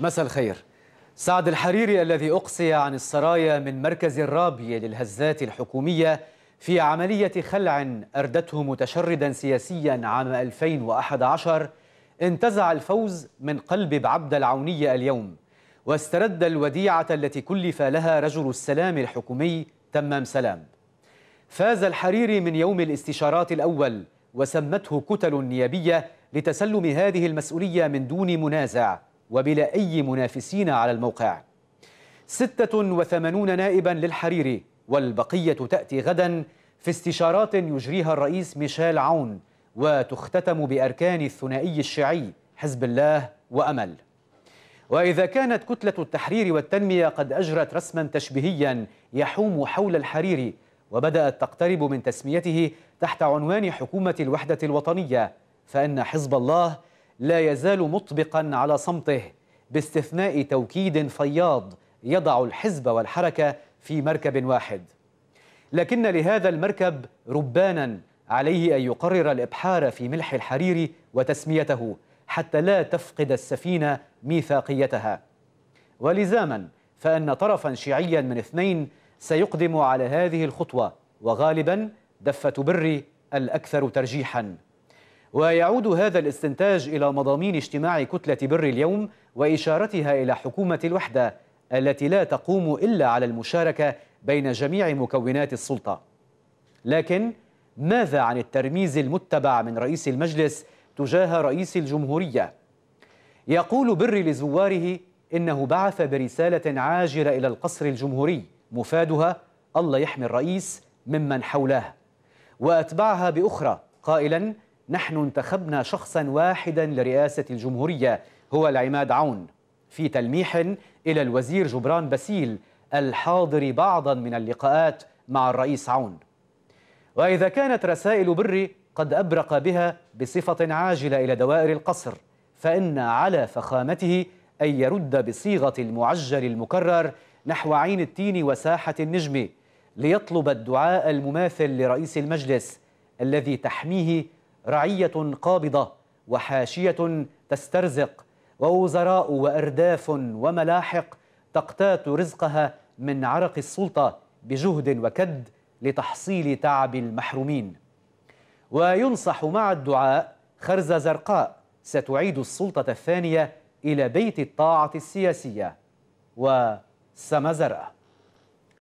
مساء الخير سعد الحريري الذي أقصي عن السرايا من مركز الرابية للهزات الحكومية في عملية خلع أردته متشردا سياسيا عام 2011 انتزع الفوز من قلب بعبد العونية اليوم واسترد الوديعة التي كلف لها رجل السلام الحكومي تمام سلام فاز الحريري من يوم الاستشارات الأول وسمته كتل نيابية لتسلم هذه المسؤولية من دون منازع وبلا أي منافسين على الموقع 86 نائبا للحريري والبقية تأتي غدا في استشارات يجريها الرئيس ميشيل عون وتختتم بأركان الثنائي الشيعي حزب الله وأمل وإذا كانت كتلة التحرير والتنمية قد أجرت رسما تشبيهيا يحوم حول الحريري وبدأت تقترب من تسميته تحت عنوان حكومة الوحدة الوطنية فإن حزب الله لا يزال مطبقا على صمته باستثناء توكيد فياض يضع الحزب والحركة في مركب واحد لكن لهذا المركب ربانا عليه أن يقرر الإبحار في ملح الحرير وتسميته حتى لا تفقد السفينة ميثاقيتها ولزاما فأن طرفا شيعيا من اثنين سيقدم على هذه الخطوة وغالبا دفة بري الأكثر ترجيحاً ويعود هذا الاستنتاج إلى مضامين اجتماع كتلة بر اليوم وإشارتها إلى حكومة الوحدة التي لا تقوم إلا على المشاركة بين جميع مكونات السلطة لكن ماذا عن الترميز المتبع من رئيس المجلس تجاه رئيس الجمهورية؟ يقول بر لزواره إنه بعث برسالة عاجلة إلى القصر الجمهوري مفادها الله يحمي الرئيس ممن حوله وأتبعها بأخرى قائلاً نحن انتخبنا شخصا واحدا لرئاسة الجمهورية هو العماد عون في تلميح إلى الوزير جبران باسيل الحاضر بعضا من اللقاءات مع الرئيس عون وإذا كانت رسائل بري قد أبرق بها بصفة عاجلة إلى دوائر القصر فإن على فخامته أن يرد بصيغة المعجل المكرر نحو عين التين وساحة النجم ليطلب الدعاء المماثل لرئيس المجلس الذي تحميه رعية قابضة وحاشية تسترزق ووزراء وأرداف وملاحق تقتات رزقها من عرق السلطة بجهد وكد لتحصيل تعب المحرومين وينصح مع الدعاء خرزة زرقاء ستعيد السلطة الثانية إلى بيت الطاعة السياسية وسمزرة